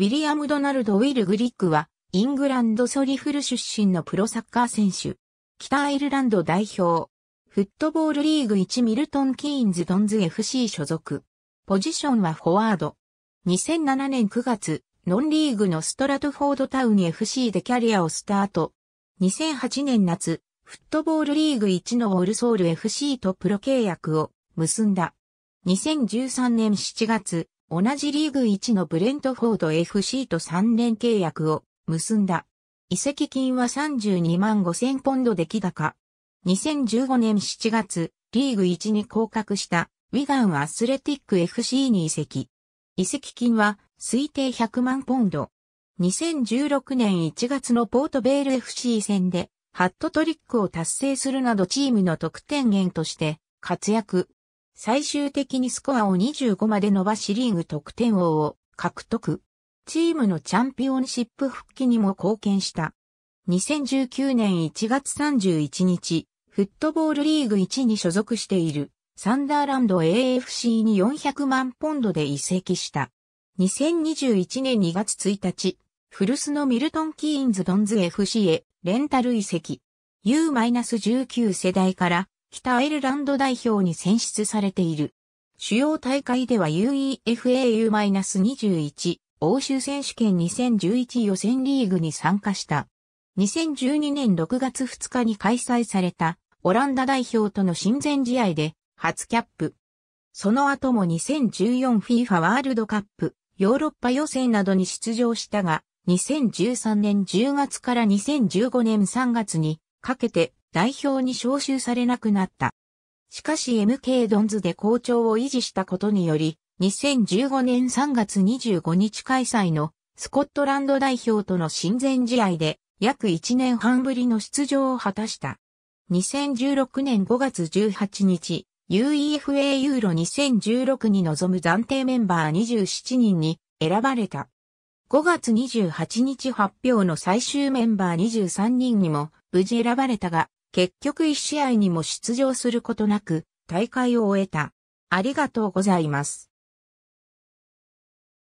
ウィリアム・ドナルド・ウィル・グリックは、イングランドソリフル出身のプロサッカー選手。北アイルランド代表。フットボールリーグ1ミルトン・キーンズ・ドンズ FC 所属。ポジションはフォワード。2007年9月、ノンリーグのストラトフォードタウン FC でキャリアをスタート。2008年夏、フットボールリーグ1のオールソール FC とプロ契約を結んだ。2013年7月、同じリーグ1のブレントフォード FC と3年契約を結んだ。移籍金は32万5千ポンドで出来高。2015年7月、リーグ1に降格したウィガンアスレティック FC に移籍。移籍金は推定100万ポンド。2016年1月のポートベール FC 戦でハットトリックを達成するなどチームの得点源として活躍。最終的にスコアを25まで伸ばしリーグ得点王を獲得。チームのチャンピオンシップ復帰にも貢献した。2019年1月31日、フットボールリーグ1に所属しているサンダーランド AFC に400万ポンドで移籍した。2021年2月1日、古巣のミルトン・キーンズ・ドンズ FC へレンタル移籍。U-19 世代から北アイルランド代表に選出されている。主要大会では UEFAU-21 欧州選手権2011予選リーグに参加した。2012年6月2日に開催されたオランダ代表との親善試合で初キャップ。その後も 2014FIFA ワールドカップヨーロッパ予選などに出場したが、2013年10月から2015年3月にかけて代表に招集されなくなった。しかし MK ドンズで好調を維持したことにより、2015年3月25日開催のスコットランド代表との親善試合で約1年半ぶりの出場を果たした。2016年5月18日、UEFA ユーロ2016に臨む暫定メンバー27人に選ばれた。5月28日発表の最終メンバー23人にも無事選ばれたが、結局1試合にも出場することなく大会を終えた。ありがとうございます。